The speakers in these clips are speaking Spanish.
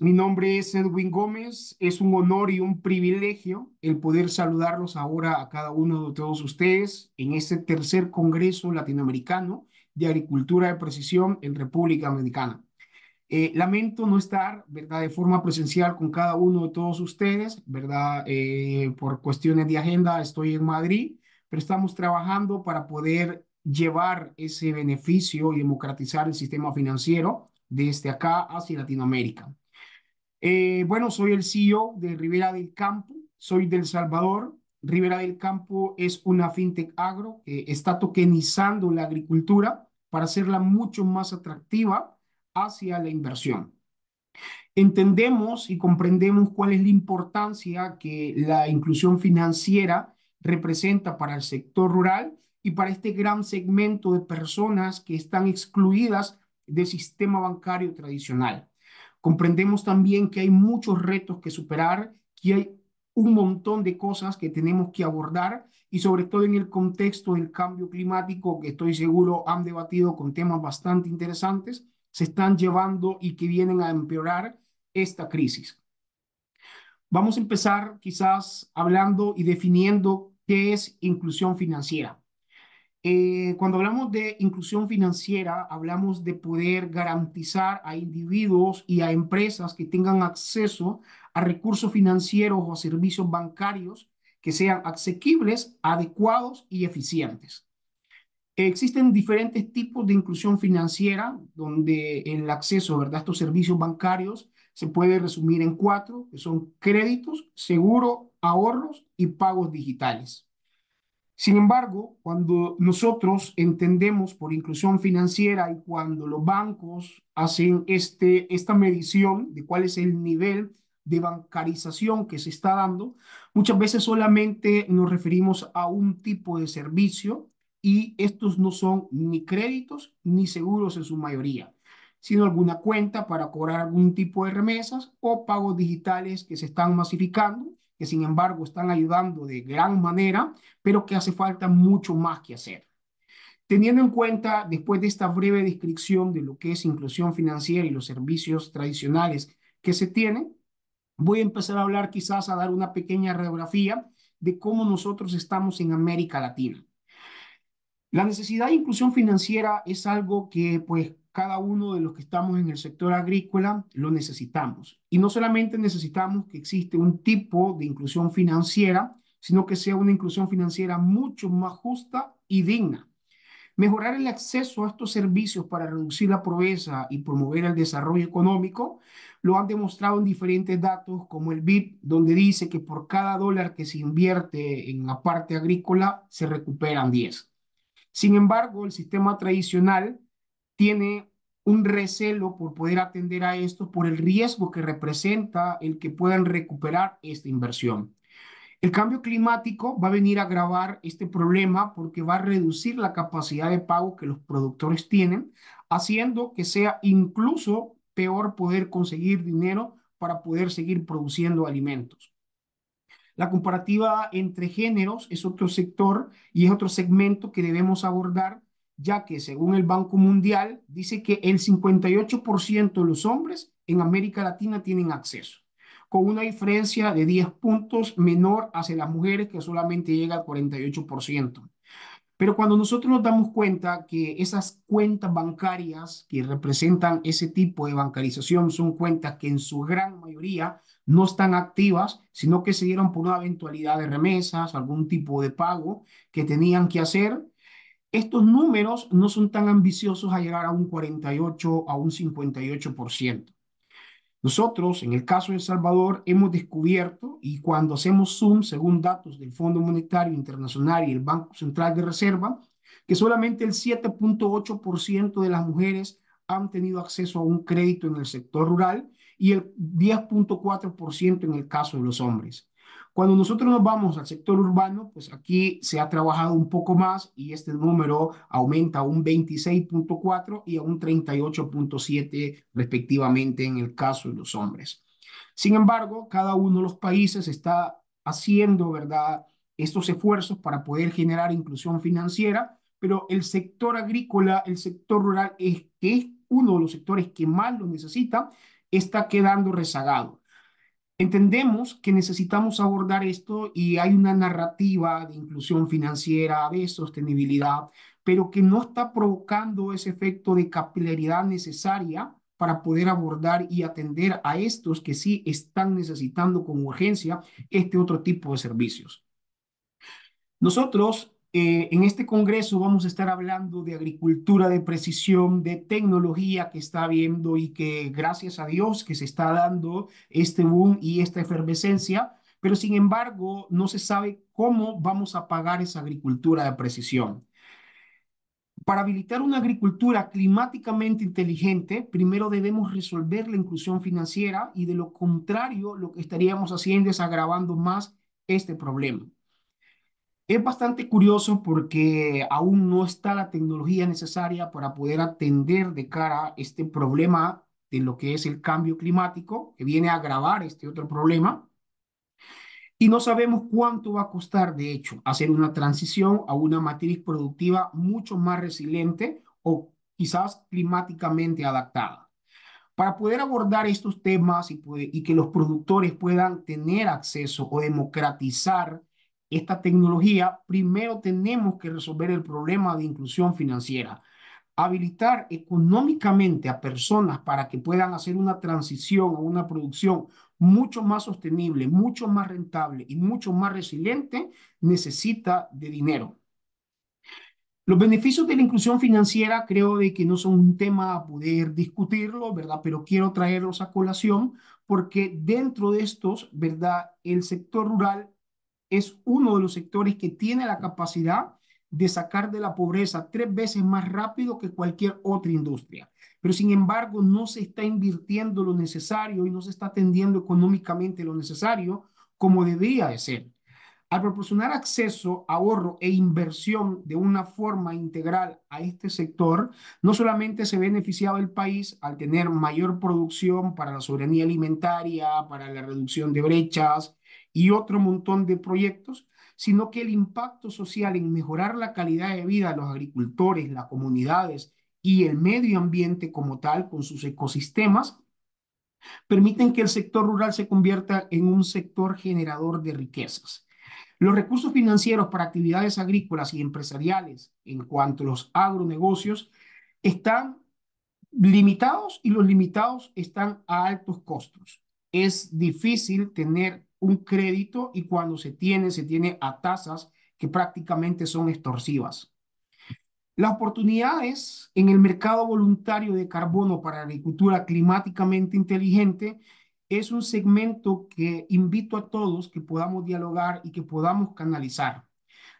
Mi nombre es Edwin Gómez. Es un honor y un privilegio el poder saludarlos ahora a cada uno de todos ustedes en este tercer Congreso Latinoamericano de Agricultura de Precisión en República Dominicana. Eh, lamento no estar, ¿verdad?, de forma presencial con cada uno de todos ustedes, ¿verdad? Eh, por cuestiones de agenda estoy en Madrid, pero estamos trabajando para poder llevar ese beneficio y democratizar el sistema financiero desde este acá hacia Latinoamérica. Eh, bueno, soy el CEO de Rivera del Campo, soy del Salvador. Rivera del Campo es una fintech agro que está tokenizando la agricultura para hacerla mucho más atractiva hacia la inversión. Entendemos y comprendemos cuál es la importancia que la inclusión financiera representa para el sector rural y para este gran segmento de personas que están excluidas del sistema bancario tradicional. Comprendemos también que hay muchos retos que superar, que hay un montón de cosas que tenemos que abordar y sobre todo en el contexto del cambio climático que estoy seguro han debatido con temas bastante interesantes, se están llevando y que vienen a empeorar esta crisis. Vamos a empezar quizás hablando y definiendo qué es inclusión financiera. Eh, cuando hablamos de inclusión financiera, hablamos de poder garantizar a individuos y a empresas que tengan acceso a recursos financieros o a servicios bancarios que sean asequibles, adecuados y eficientes. Existen diferentes tipos de inclusión financiera donde el acceso ¿verdad? a estos servicios bancarios se puede resumir en cuatro, que son créditos, seguro, ahorros y pagos digitales. Sin embargo, cuando nosotros entendemos por inclusión financiera y cuando los bancos hacen este, esta medición de cuál es el nivel de bancarización que se está dando, muchas veces solamente nos referimos a un tipo de servicio y estos no son ni créditos ni seguros en su mayoría, sino alguna cuenta para cobrar algún tipo de remesas o pagos digitales que se están masificando que sin embargo están ayudando de gran manera, pero que hace falta mucho más que hacer. Teniendo en cuenta, después de esta breve descripción de lo que es inclusión financiera y los servicios tradicionales que se tienen, voy a empezar a hablar quizás a dar una pequeña radiografía de cómo nosotros estamos en América Latina. La necesidad de inclusión financiera es algo que pues cada uno de los que estamos en el sector agrícola lo necesitamos. Y no solamente necesitamos que existe un tipo de inclusión financiera, sino que sea una inclusión financiera mucho más justa y digna. Mejorar el acceso a estos servicios para reducir la pobreza y promover el desarrollo económico lo han demostrado en diferentes datos como el BIP, donde dice que por cada dólar que se invierte en la parte agrícola se recuperan 10. Sin embargo, el sistema tradicional tiene un recelo por poder atender a esto por el riesgo que representa el que puedan recuperar esta inversión. El cambio climático va a venir a agravar este problema porque va a reducir la capacidad de pago que los productores tienen, haciendo que sea incluso peor poder conseguir dinero para poder seguir produciendo alimentos. La comparativa entre géneros es otro sector y es otro segmento que debemos abordar, ya que según el Banco Mundial dice que el 58% de los hombres en América Latina tienen acceso, con una diferencia de 10 puntos menor hacia las mujeres que solamente llega al 48%. Pero cuando nosotros nos damos cuenta que esas cuentas bancarias que representan ese tipo de bancarización son cuentas que en su gran mayoría no están activas, sino que se dieron por una eventualidad de remesas, algún tipo de pago que tenían que hacer. Estos números no son tan ambiciosos a llegar a un 48, a un 58%. Nosotros, en el caso de El Salvador, hemos descubierto, y cuando hacemos zoom, según datos del Fondo Monetario Internacional y el Banco Central de Reserva, que solamente el 7.8% de las mujeres han tenido acceso a un crédito en el sector rural y el 10.4% en el caso de los hombres. Cuando nosotros nos vamos al sector urbano, pues aquí se ha trabajado un poco más y este número aumenta a un 26.4 y a un 38.7 respectivamente en el caso de los hombres. Sin embargo, cada uno de los países está haciendo, ¿verdad?, estos esfuerzos para poder generar inclusión financiera, pero el sector agrícola, el sector rural es que es uno de los sectores que más lo necesita está quedando rezagado. Entendemos que necesitamos abordar esto y hay una narrativa de inclusión financiera, de sostenibilidad, pero que no está provocando ese efecto de capilaridad necesaria para poder abordar y atender a estos que sí están necesitando con urgencia este otro tipo de servicios. Nosotros eh, en este congreso vamos a estar hablando de agricultura de precisión, de tecnología que está viendo y que gracias a Dios que se está dando este boom y esta efervescencia, pero sin embargo no se sabe cómo vamos a pagar esa agricultura de precisión. Para habilitar una agricultura climáticamente inteligente, primero debemos resolver la inclusión financiera y de lo contrario lo que estaríamos haciendo es agravando más este problema. Es bastante curioso porque aún no está la tecnología necesaria para poder atender de cara a este problema de lo que es el cambio climático, que viene a agravar este otro problema. Y no sabemos cuánto va a costar, de hecho, hacer una transición a una matriz productiva mucho más resiliente o quizás climáticamente adaptada. Para poder abordar estos temas y, y que los productores puedan tener acceso o democratizar esta tecnología, primero tenemos que resolver el problema de inclusión financiera. Habilitar económicamente a personas para que puedan hacer una transición o una producción mucho más sostenible, mucho más rentable y mucho más resiliente, necesita de dinero. Los beneficios de la inclusión financiera creo de que no son un tema a poder discutirlo, ¿verdad? Pero quiero traerlos a colación porque dentro de estos, ¿verdad? El sector rural es uno de los sectores que tiene la capacidad de sacar de la pobreza tres veces más rápido que cualquier otra industria. Pero sin embargo, no se está invirtiendo lo necesario y no se está atendiendo económicamente lo necesario como debería de ser. Al proporcionar acceso, ahorro e inversión de una forma integral a este sector, no solamente se beneficiaba el país al tener mayor producción para la soberanía alimentaria, para la reducción de brechas, y otro montón de proyectos, sino que el impacto social en mejorar la calidad de vida de los agricultores, las comunidades y el medio ambiente como tal, con sus ecosistemas, permiten que el sector rural se convierta en un sector generador de riquezas. Los recursos financieros para actividades agrícolas y empresariales en cuanto a los agronegocios están limitados y los limitados están a altos costos. Es difícil tener un crédito y cuando se tiene, se tiene a tasas que prácticamente son extorsivas. Las oportunidades en el mercado voluntario de carbono para agricultura climáticamente inteligente es un segmento que invito a todos que podamos dialogar y que podamos canalizar.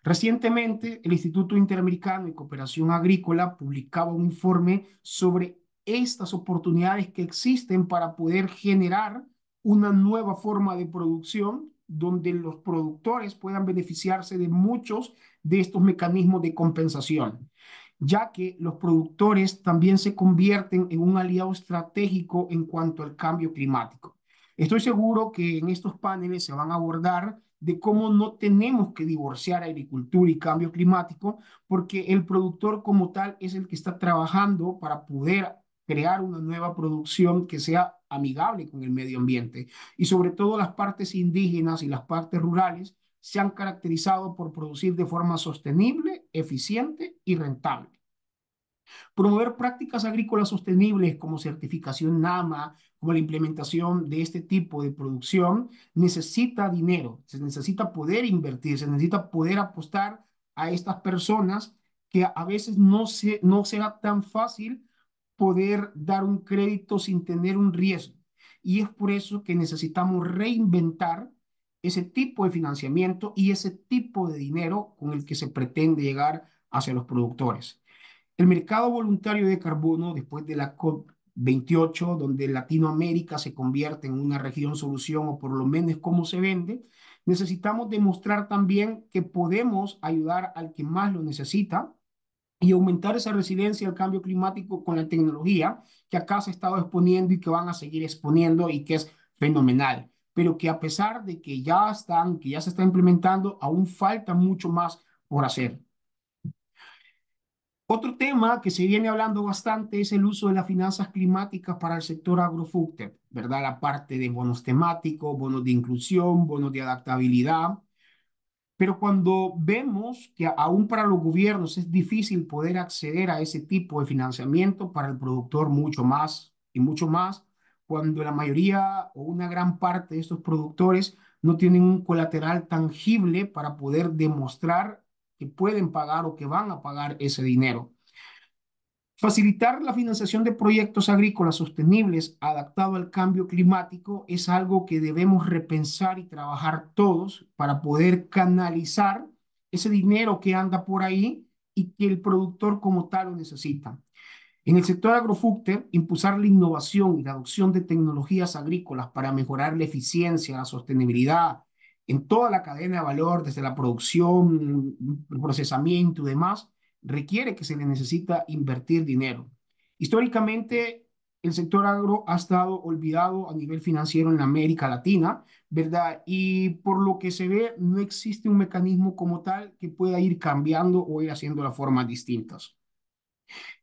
Recientemente, el Instituto Interamericano de Cooperación Agrícola publicaba un informe sobre estas oportunidades que existen para poder generar una nueva forma de producción donde los productores puedan beneficiarse de muchos de estos mecanismos de compensación, ya que los productores también se convierten en un aliado estratégico en cuanto al cambio climático. Estoy seguro que en estos paneles se van a abordar de cómo no tenemos que divorciar agricultura y cambio climático, porque el productor como tal es el que está trabajando para poder crear una nueva producción que sea amigable con el medio ambiente. Y sobre todo las partes indígenas y las partes rurales se han caracterizado por producir de forma sostenible, eficiente y rentable. Promover prácticas agrícolas sostenibles como certificación NAMA, como la implementación de este tipo de producción, necesita dinero, se necesita poder invertir, se necesita poder apostar a estas personas que a veces no, se, no será tan fácil poder dar un crédito sin tener un riesgo. Y es por eso que necesitamos reinventar ese tipo de financiamiento y ese tipo de dinero con el que se pretende llegar hacia los productores. El mercado voluntario de carbono, después de la COP28, donde Latinoamérica se convierte en una región solución o por lo menos cómo se vende, necesitamos demostrar también que podemos ayudar al que más lo necesita y aumentar esa resiliencia al cambio climático con la tecnología que acá se ha estado exponiendo y que van a seguir exponiendo y que es fenomenal, pero que a pesar de que ya están, que ya se está implementando, aún falta mucho más por hacer. Otro tema que se viene hablando bastante es el uso de las finanzas climáticas para el sector agrofooter, ¿verdad? La parte de bonos temáticos, bonos de inclusión, bonos de adaptabilidad, pero cuando vemos que aún para los gobiernos es difícil poder acceder a ese tipo de financiamiento para el productor mucho más y mucho más, cuando la mayoría o una gran parte de estos productores no tienen un colateral tangible para poder demostrar que pueden pagar o que van a pagar ese dinero. Facilitar la financiación de proyectos agrícolas sostenibles adaptado al cambio climático es algo que debemos repensar y trabajar todos para poder canalizar ese dinero que anda por ahí y que el productor como tal lo necesita. En el sector agrofúcter, impulsar la innovación y la adopción de tecnologías agrícolas para mejorar la eficiencia, la sostenibilidad en toda la cadena de valor, desde la producción, el procesamiento y demás, requiere que se le necesita invertir dinero. Históricamente, el sector agro ha estado olvidado a nivel financiero en América Latina, ¿verdad? Y por lo que se ve, no existe un mecanismo como tal que pueda ir cambiando o ir haciendo las formas distintas.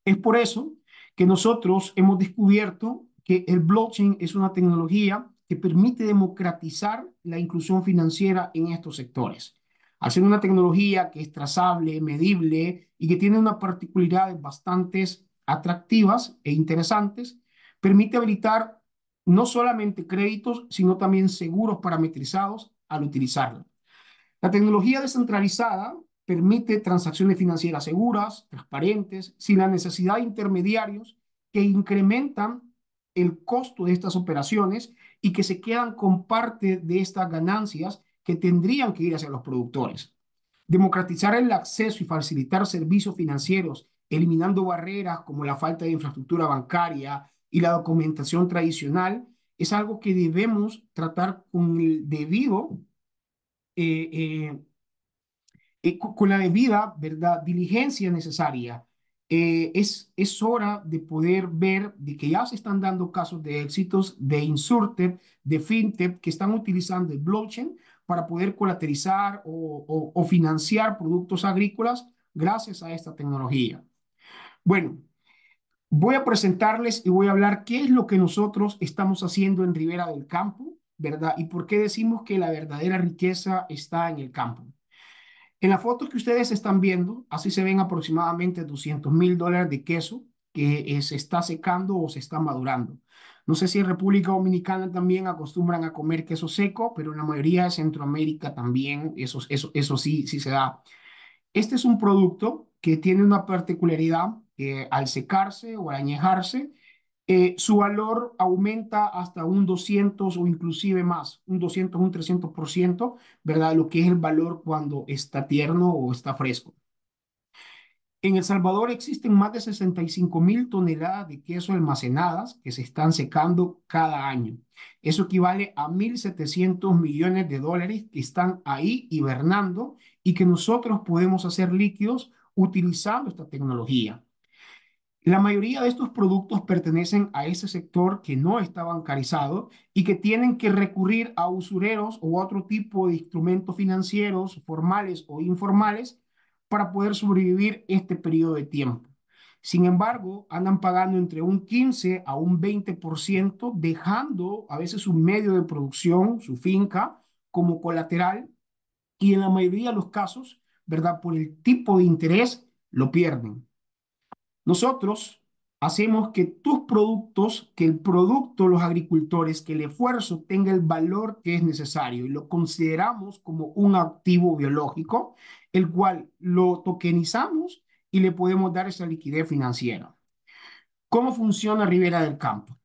Es por eso que nosotros hemos descubierto que el blockchain es una tecnología que permite democratizar la inclusión financiera en estos sectores hacer una tecnología que es trazable, medible y que tiene unas particularidades bastante atractivas e interesantes, permite habilitar no solamente créditos, sino también seguros parametrizados al utilizarla. La tecnología descentralizada permite transacciones financieras seguras, transparentes, sin la necesidad de intermediarios que incrementan el costo de estas operaciones y que se quedan con parte de estas ganancias que tendrían que ir hacia los productores. Democratizar el acceso y facilitar servicios financieros, eliminando barreras como la falta de infraestructura bancaria y la documentación tradicional, es algo que debemos tratar con el debido, eh, eh, eh, con la debida ¿verdad? diligencia necesaria. es, es hora de poder ver de que ya se están dando casos de éxitos de Insurtech, de FinTech, que están utilizando el blockchain para poder colaterizar o, financiar productos agrícolas gracias a esta tecnología. Bueno, voy a presentarles y voy a hablar qué es lo que nosotros estamos haciendo en Rivera del Campo, ¿verdad? Y por qué decimos que la verdadera riqueza está en el campo. En las fotos que ustedes están viendo, así se ven aproximadamente 200 mil dólares de queso que se está secando o se está madurando. No sé si en República Dominicana también acostumbran a comer queso seco, pero en la mayoría de Centroamérica también, eso, eso, eso sí, sí se da. Este es un producto que tiene una particularidad, eh, al secarse o al añejarse, eh, su valor aumenta hasta un 200 o inclusive más, un 200, un 300%, ¿verdad? Lo que es el valor cuando está tierno o está fresco. En El Salvador existen más de 65 mil toneladas de queso almacenadas que se están secando cada año. Eso equivale a 1.700 millones de dólares que están ahí hibernando y que nosotros podemos hacer líquidos utilizando esta tecnología. La mayoría de estos productos pertenecen a ese sector que no está bancarizado y que tienen que recurrir a usureros o otro tipo de instrumentos financieros formales o informales para poder sobrevivir este periodo de tiempo. Sin embargo, andan pagando entre un 15 a un 20%, dejando a veces su medio de producción, su finca, como colateral y en la mayoría de los casos, ¿verdad? Por el tipo de interés, lo pierden. Nosotros hacemos que tus productos, que el producto, los agricultores, que el esfuerzo tenga el valor que es necesario y lo consideramos como un activo biológico, el cual lo tokenizamos y le podemos dar esa liquidez financiera. ¿Cómo funciona Rivera del Campo?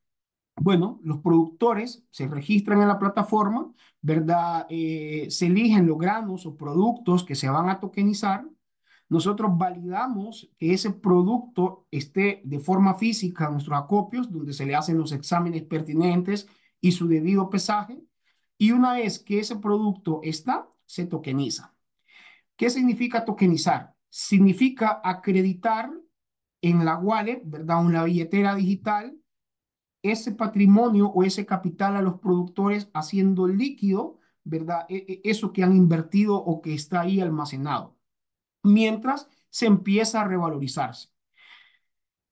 Bueno, los productores se registran en la plataforma, ¿verdad? Eh, se eligen los granos o productos que se van a tokenizar nosotros validamos que ese producto esté de forma física en nuestros acopios, donde se le hacen los exámenes pertinentes y su debido pesaje. Y una vez que ese producto está, se tokeniza. ¿Qué significa tokenizar? Significa acreditar en la wallet, ¿verdad? En la billetera digital, ese patrimonio o ese capital a los productores haciendo líquido, ¿verdad? E, e, eso que han invertido o que está ahí almacenado mientras se empieza a revalorizarse.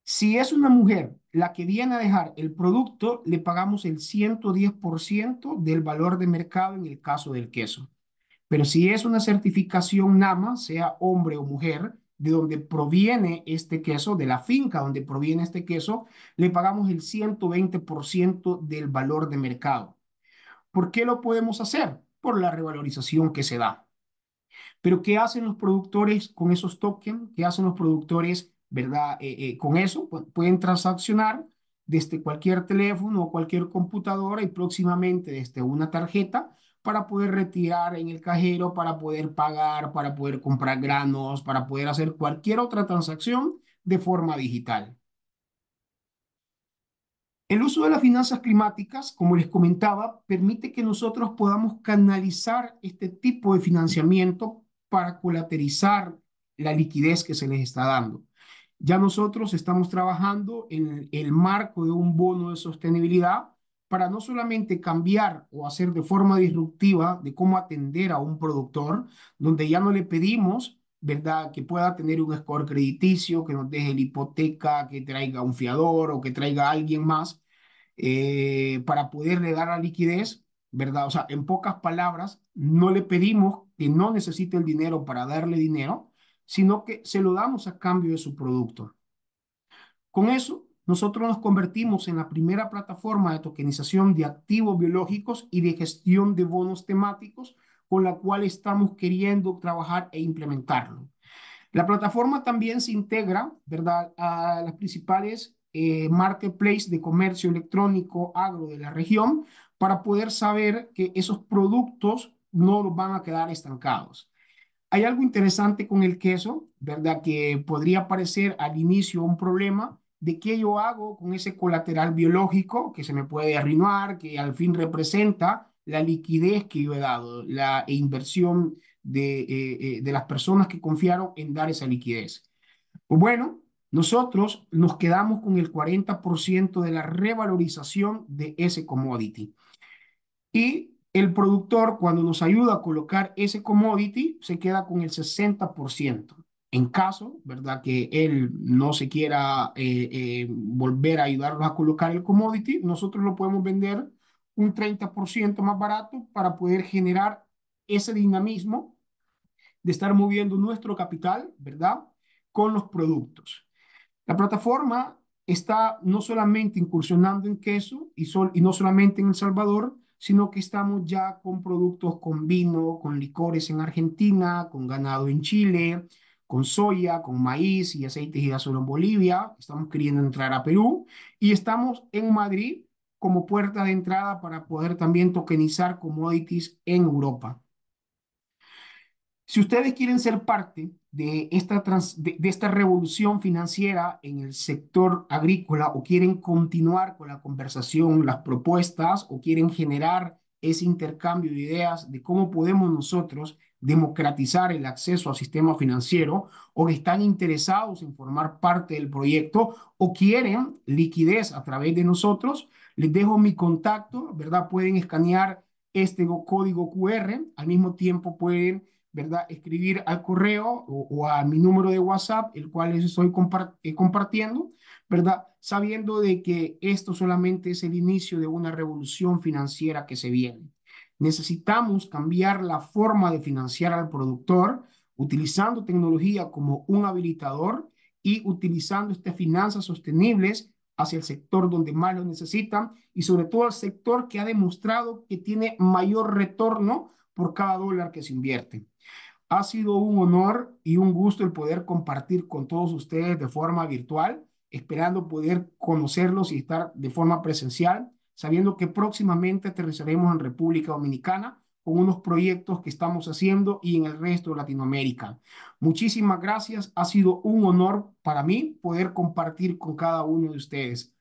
Si es una mujer la que viene a dejar el producto, le pagamos el 110% del valor de mercado en el caso del queso. Pero si es una certificación NAMA, sea hombre o mujer, de donde proviene este queso, de la finca donde proviene este queso, le pagamos el 120% del valor de mercado. ¿Por qué lo podemos hacer? Por la revalorización que se da. Pero ¿qué hacen los productores con esos tokens? ¿Qué hacen los productores, verdad? Eh, eh, con eso pueden transaccionar desde cualquier teléfono o cualquier computadora y próximamente desde una tarjeta para poder retirar en el cajero, para poder pagar, para poder comprar granos, para poder hacer cualquier otra transacción de forma digital. El uso de las finanzas climáticas, como les comentaba, permite que nosotros podamos canalizar este tipo de financiamiento para colaterizar la liquidez que se les está dando. Ya nosotros estamos trabajando en el marco de un bono de sostenibilidad para no solamente cambiar o hacer de forma disruptiva de cómo atender a un productor, donde ya no le pedimos ¿verdad? Que pueda tener un score crediticio, que nos deje la hipoteca, que traiga un fiador o que traiga alguien más, eh, para poderle dar la liquidez, ¿verdad? O sea, en pocas palabras, no le pedimos que no necesite el dinero para darle dinero, sino que se lo damos a cambio de su producto. Con eso, nosotros nos convertimos en la primera plataforma de tokenización de activos biológicos y de gestión de bonos temáticos con la cual estamos queriendo trabajar e implementarlo. La plataforma también se integra, ¿verdad?, a las principales eh, marketplaces de comercio electrónico agro de la región para poder saber que esos productos no van a quedar estancados. Hay algo interesante con el queso, ¿verdad? Que podría parecer al inicio un problema de qué yo hago con ese colateral biológico que se me puede arruinar, que al fin representa la liquidez que yo he dado, la inversión de, eh, eh, de las personas que confiaron en dar esa liquidez. Pues bueno, nosotros nos quedamos con el 40% de la revalorización de ese commodity. Y el productor, cuando nos ayuda a colocar ese commodity, se queda con el 60%. En caso, ¿verdad? Que él no se quiera eh, volver a ayudarnos a colocar el commodity, nosotros lo podemos vender un 30% más barato para poder generar ese dinamismo de estar moviendo nuestro capital, ¿verdad? Con los productos. La plataforma está no solamente incursionando en queso y, sol, y no solamente en El Salvador, sino que estamos ya con productos con vino, con licores en Argentina, con ganado en Chile, con soya, con maíz y aceites y gasol en Bolivia. Estamos queriendo entrar a Perú y estamos en Madrid como puerta de entrada para poder también tokenizar commodities en Europa. Si ustedes quieren ser parte de esta, de, esta revolución financiera en el sector agrícola o quieren continuar con la conversación, las propuestas o quieren generar ese intercambio de ideas de cómo podemos nosotros democratizar el acceso al sistema financiero o están interesados en formar parte del proyecto o quieren liquidez a través de nosotros, les dejo mi contacto, ¿verdad? Pueden escanear este código QR, al mismo tiempo pueden, ¿verdad? Escribir al correo o, a mi número de WhatsApp, el cual les estoy eh, compartiendo, ¿verdad? Sabiendo de que esto solamente es el inicio de una revolución financiera que se viene. Necesitamos cambiar la forma de financiar al productor utilizando tecnología como un habilitador y utilizando estas finanzas sostenibles hacia el sector donde más lo necesitan y sobre todo al sector que ha demostrado que tiene mayor retorno por cada dólar que se invierte. Ha sido un honor y un gusto el poder compartir con todos ustedes de forma virtual, esperando poder conocerlos y estar de forma presencial, sabiendo que próximamente aterrizaremos en República Dominicana con unos proyectos que estamos haciendo y en el resto de Latinoamérica. Muchísimas gracias. Ha sido un honor para mí poder compartir con cada uno de ustedes.